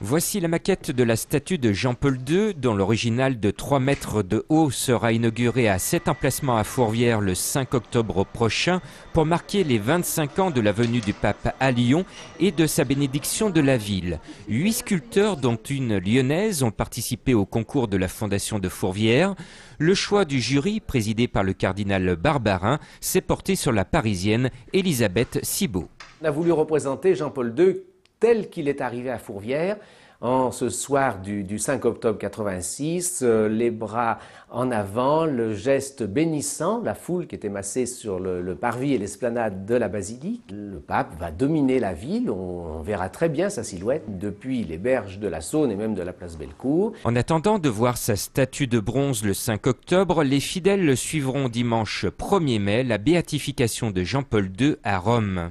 Voici la maquette de la statue de Jean-Paul II, dont l'original de 3 mètres de haut sera inauguré à cet emplacement à Fourvière le 5 octobre prochain pour marquer les 25 ans de la venue du pape à Lyon et de sa bénédiction de la ville. Huit sculpteurs, dont une lyonnaise, ont participé au concours de la Fondation de Fourvière. Le choix du jury, présidé par le cardinal Barbarin, s'est porté sur la parisienne Elisabeth Cibot. On a voulu représenter Jean-Paul II tel qu'il est arrivé à Fourvière, en ce soir du, 5 octobre 86, euh, les bras en avant, le geste bénissant, la foule qui était massée sur le, parvis et l'esplanade de la basilique. Le pape va dominer la ville, on, verra très bien sa silhouette depuis les berges de la Saône et même de la place Bellecour. En attendant de voir sa statue de bronze le 5 octobre, les fidèles le suivront dimanche 1er mai, la béatification de Jean-Paul II à Rome.